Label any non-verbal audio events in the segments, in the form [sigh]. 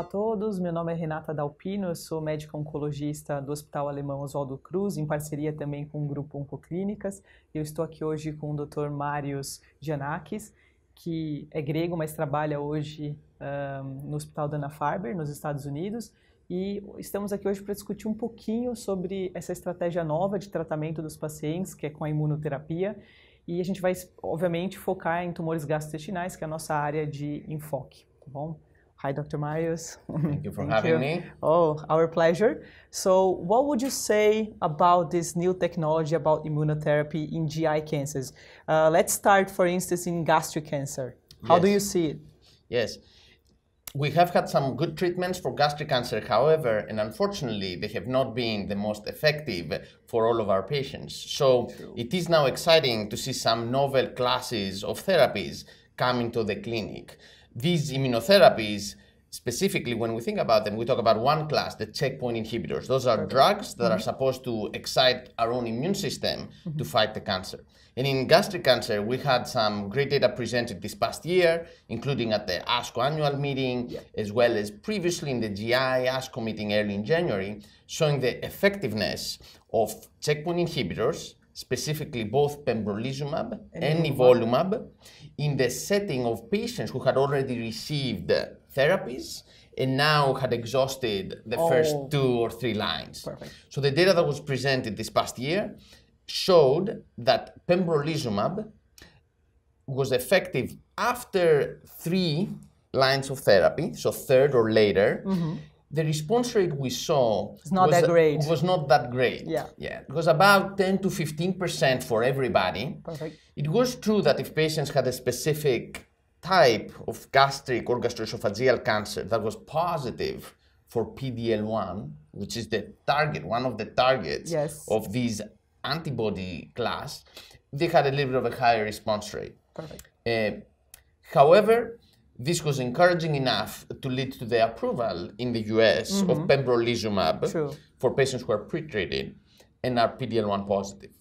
Olá a todos, meu nome é Renata Dalpino, eu sou médica oncologista do Hospital Alemão Oswaldo Cruz, em parceria também com o Grupo Oncoclínicas. Eu estou aqui hoje com o Dr. Marios Giannakis, que é grego, mas trabalha hoje um, no Hospital Dana Farber, nos Estados Unidos. E estamos aqui hoje para discutir um pouquinho sobre essa estratégia nova de tratamento dos pacientes, que é com a imunoterapia. E a gente vai, obviamente, focar em tumores gastrointestinais, que é a nossa área de enfoque, tá bom? Hi, Dr. Marius. Thank you for Thank having you. me. Oh, our pleasure. So, what would you say about this new technology about immunotherapy in GI cancers? Uh, let's start, for instance, in gastric cancer. How yes. do you see it? Yes. We have had some good treatments for gastric cancer, however, and unfortunately, they have not been the most effective for all of our patients. So, True. it is now exciting to see some novel classes of therapies coming to the clinic these immunotherapies, specifically when we think about them, we talk about one class, the checkpoint inhibitors. Those are drugs that are mm-hmm. supposed to excite our own immune system to mm-hmm. fight the cancer. And in gastric cancer, we had some great data presented this past year, including at the ASCO annual meeting, yeah. as well as previously in the GI ASCO meeting early in January, showing the effectiveness of checkpoint inhibitors specifically both pembrolizumab and, and nivolumab, in the setting of patients who had already received therapies and now had exhausted the oh. first two or three lines. Perfect. So the data that was presented this past year showed that pembrolizumab was effective after three lines of therapy, so third or later, mm-hmm the response rate we saw it's not was, that great. was not that great. Yeah. Yeah. It was about 10 to 15% for everybody. Perfect. It was true that if patients had a specific type of gastric or gastroesophageal cancer that was positive for PDL1, which is the target, one of the targets yes. of these antibody class, they had a little bit of a higher response rate. Perfect. Uh, however, this was encouraging enough to lead to the approval in the US mm-hmm. of pembrolizumab True. for patients who are pretreated and are PD-L1 positive.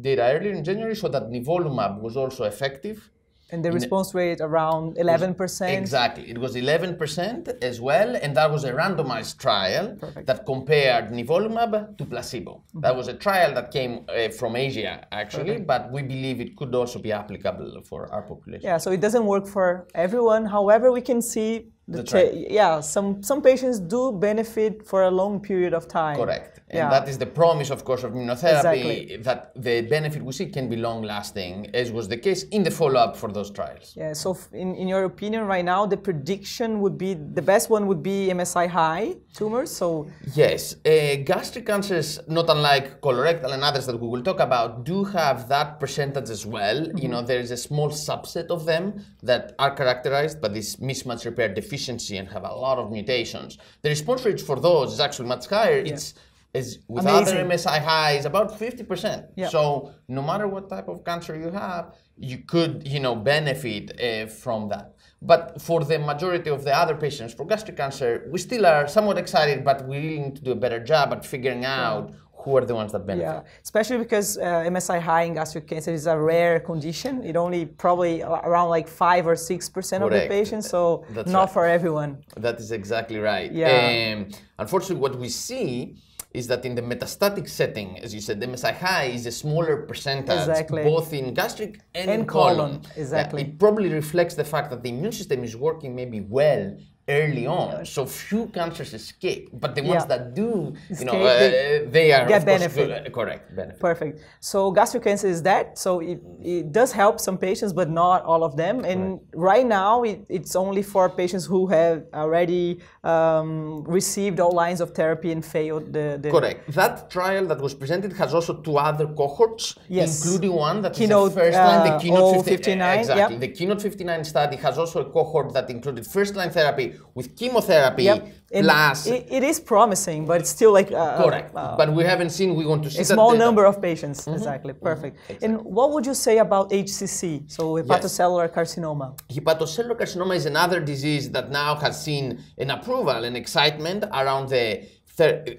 Data earlier in January showed that nivolumab was also effective and the response rate around 11%? Exactly. It was 11% as well, and that was a randomized trial Perfect. that compared nivolumab to placebo. Mm -hmm. That was a trial that came uh, from Asia, actually, Perfect. but we believe it could also be applicable for our population. Yeah, so it doesn't work for everyone. However, we can see the t- yeah some some patients do benefit for a long period of time correct and yeah. that is the promise of course of immunotherapy exactly. that the benefit we see can be long lasting as was the case in the follow-up for those trials yeah so in, in your opinion right now the prediction would be the best one would be msi high tumors so yes uh, gastric cancers not unlike colorectal and others that we will talk about do have that percentage as well mm-hmm. you know there is a small subset of them that are characterized by this mismatch repair deficiency deficiency and have a lot of mutations, the response rate for those is actually much higher. Yeah. It's is with Amazing. other MSI high is about 50%. Yep. So no matter what type of cancer you have, you could you know benefit uh, from that. But for the majority of the other patients for gastric cancer, we still are somewhat excited, but we need to do a better job at figuring out who are the ones that benefit. Yeah, especially because uh, MSI high in gastric cancer is a rare condition. It only probably around like five or six percent of the patients, so That's not right. for everyone. That is exactly right. Yeah. Um, unfortunately, what we see is that in the metastatic setting, as you said, the MSI high is a smaller percentage, exactly. both in gastric and, and colon. colon. Exactly. Yeah, it probably reflects the fact that the immune system is working maybe well early mm, on. So few cancers escape, but the ones yeah. that do, you know, they, uh, they are get benefit. uh, correct, benefit. Perfect. So gastric cancer is that. So it, it does help some patients, but not all of them. And right, right now, it, it's only for patients who have already um, received all lines of therapy and failed the, the, Correct. That trial that was presented has also two other cohorts, yes. including one that Keynote, is the first line, the uh, Keynote 59. Exactly. Yep. The Keynote 59 study has also a cohort that included first line therapy with chemotherapy yep. plus. It, it is promising, but it's still like. Uh, Correct. Uh, but we haven't seen, we want to see a small number of patients. Mm-hmm. Exactly, mm-hmm. perfect. Mm-hmm. Exactly. And what would you say about HCC, so hepatocellular yes. carcinoma? Hepatocellular carcinoma is another disease that now has seen an approval and excitement around the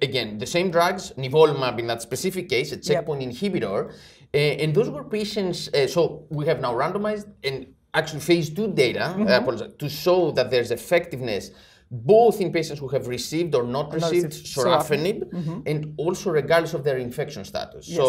again, the same drugs, nivolumab in that specific case, a checkpoint yep. inhibitor. Uh, and those were patients, uh, so we have now randomized and actually phase two data uh, mm-hmm. to show that there's effectiveness both in patients who have received or not received sorafenib mm-hmm. and also regardless of their infection status. Yes. So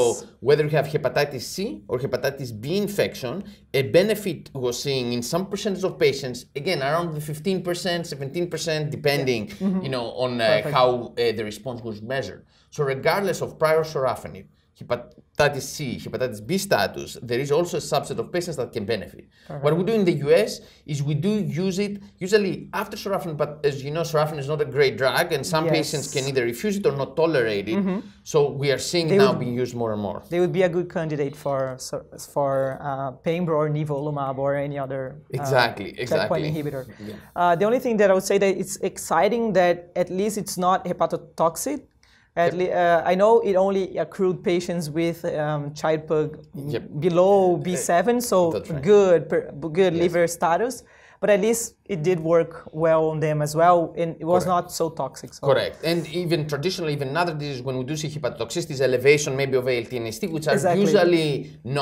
whether you have hepatitis C or hepatitis B infection, a benefit was seen in some percentage of patients, again around the 15%, 17% depending yeah. mm-hmm. you know on uh, how uh, the response was measured. So regardless of prior sorafenib, hepatitis C, hepatitis B status, there is also a subset of patients that can benefit. What we do in the US is we do use it usually after sorafenib, but as you know, sorafenib is not a great drug, and some yes. patients can either refuse it or not tolerate it. Mm -hmm. So we are seeing they now would, being used more and more. They would be a good candidate for for uh, Pembro or nivolumab or any other uh, exactly exactly checkpoint inhibitor. Yeah. Uh, the only thing that I would say that it's exciting that at least it's not hepatotoxic at yep. uh, I know it only accrued patients with um, childhood yep. below B7, so right. good, per, good yes. liver status. But at least it did work well on them as well, and it was Correct. not so toxic. So. Correct. And even traditionally, even other diseases, when we do see hepatotoxicity, elevation maybe of ALT and AST, which are exactly. usually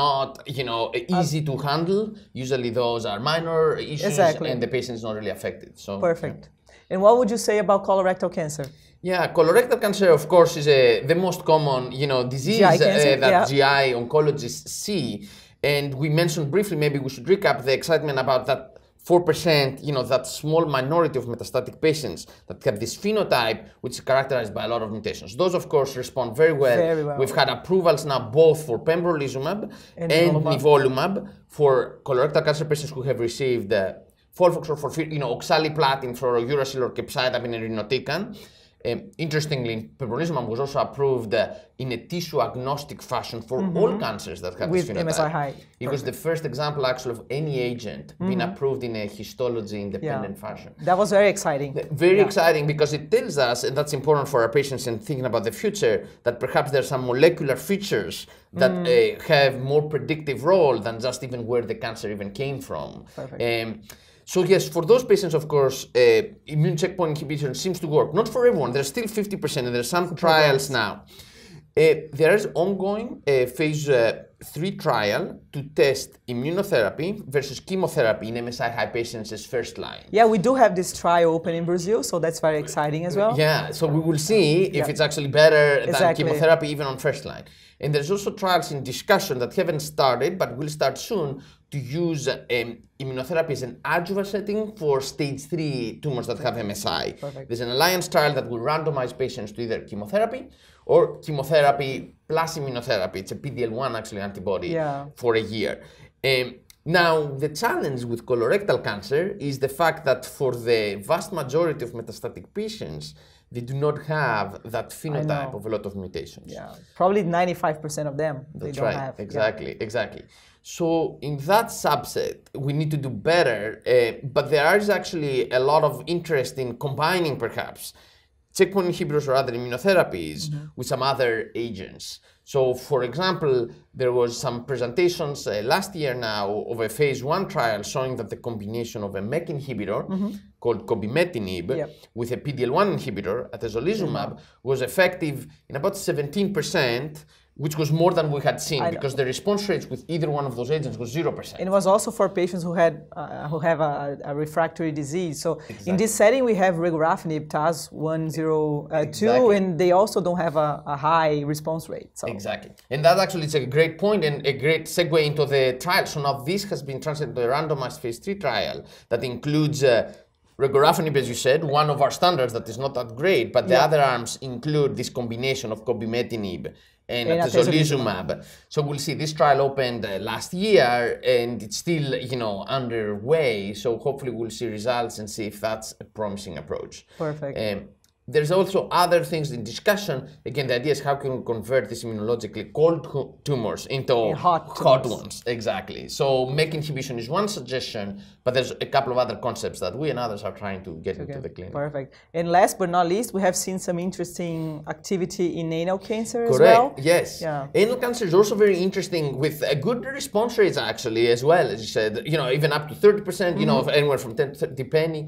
not, you know, uh, easy uh, to handle. Usually those are minor issues, exactly. and the patient is not really affected. So perfect. Yeah. And what would you say about colorectal cancer? Yeah, colorectal cancer, of course, is the most common, you know, disease uh, that yeah. GI oncologists see. And we mentioned briefly, maybe we should recap the excitement about that 4%, you know, that small minority of metastatic patients that have this phenotype, which is characterized by a lot of mutations. Those, of course, respond very well. Very well. We've had approvals now both for pembrolizumab and, and nivolumab. for colorectal cancer patients who have received uh, for, you know, oxaliplatin for uracil or capecitabine and irinotecan. Um, interestingly, pembrolizumab was also approved uh, in a tissue-agnostic fashion for mm -hmm. all cancers that have this phenotype. MSI high. It Perfect. was the first example, actually, of any agent mm -hmm. being approved in a histology-independent yeah. fashion. That was very exciting. Very yeah. exciting because it tells us, and that's important for our patients in thinking about the future, that perhaps there are some molecular features that mm. uh, have more predictive role than just even where the cancer even came from. Perfect. Um, so yes, for those patients, of course, uh, immune checkpoint inhibition seems to work. Not for everyone. There's still 50%, and there's some trials now. Uh, there is ongoing uh, phase uh, three trial to test immunotherapy versus chemotherapy in MSI high patients as first line. Yeah, we do have this trial open in Brazil, so that's very exciting as well. Yeah, so we will see if yeah. it's actually better than chemotherapy even on first line. And there's also trials in discussion that haven't started but will start soon to use um, immunotherapy as an adjuvant setting for stage 3 tumors that have MSI. Perfect. There's an alliance trial that will randomize patients to either chemotherapy or chemotherapy plus immunotherapy. It's a PD-L1 actually antibody yeah. for a year. Um, now, the challenge with colorectal cancer is the fact that for the vast majority of metastatic patients, they do not have that phenotype of a lot of mutations. Yeah, probably 95% of them That's they right. don't have. Exactly, yeah. exactly. So in that subset, we need to do better. Uh, but there is actually a lot of interest in combining, perhaps, checkpoint inhibitors or other immunotherapies mm -hmm. with some other agents. So, for example, there was some presentations uh, last year now of a phase one trial showing that the combination of a MEK inhibitor mm -hmm. called cobimetinib yep. with a PD-L1 inhibitor, atezolizumab, mm -hmm. was effective in about 17% which was more than we had seen because the response rates with either one of those agents was zero percent. And it was also for patients who had uh, who have a, a, refractory disease. So exactly. in this setting, we have regorafenib, TAS one zero two, and they also don't have a, a high response rate. So. Exactly, and that actually is a great great point and a great segue into the trial. So now this has been translated to a randomized phase three trial that includes uh, regorafenib, as you said, one of our standards that is not that great, but the yeah. other arms include this combination of cobimetinib and atezolizumab. So we'll see. This trial opened uh, last year, and it's still, you know, underway. So hopefully we'll see results and see if that's a promising approach. Perfect. Um, there's also other things in discussion. Again, the idea is how can we convert these immunologically cold tumors into In hot, hot tumors. ones. Exactly. So make inhibition is one suggestion, but there's a couple of other concepts that we and others are trying to get okay. into the clinic. Perfect. And last but not least, we have seen some interesting activity in anal cancer Correct. as well. Yes. Yeah. Anal cancer is also very interesting with a good response rates actually as well, as you said. You know, even up to 30%, percent mm -hmm. you mm-hmm. know, anywhere from 10 to 30, depending.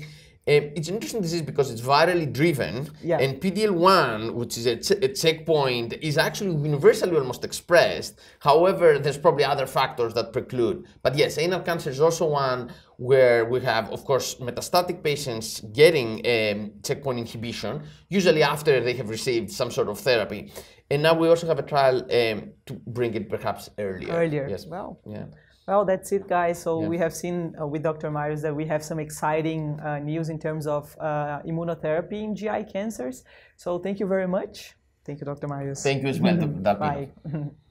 Um, it's interesting This is because it's virally driven, yeah. and PDL1, which is a, ch- a checkpoint, is actually universally almost expressed. However, there's probably other factors that preclude. But yes, anal cancer is also one where we have, of course, metastatic patients getting um, checkpoint inhibition, usually after they have received some sort of therapy. And now we also have a trial um, to bring it perhaps earlier. Earlier, yes. well. Yeah. Well, that's it, guys. So yeah. we have seen uh, with Dr. Marius that we have some exciting uh, news in terms of uh, immunotherapy in GI cancers. So thank you very much. Thank you, Dr. Marius. Thank you, as [laughs] well. Bye. [laughs]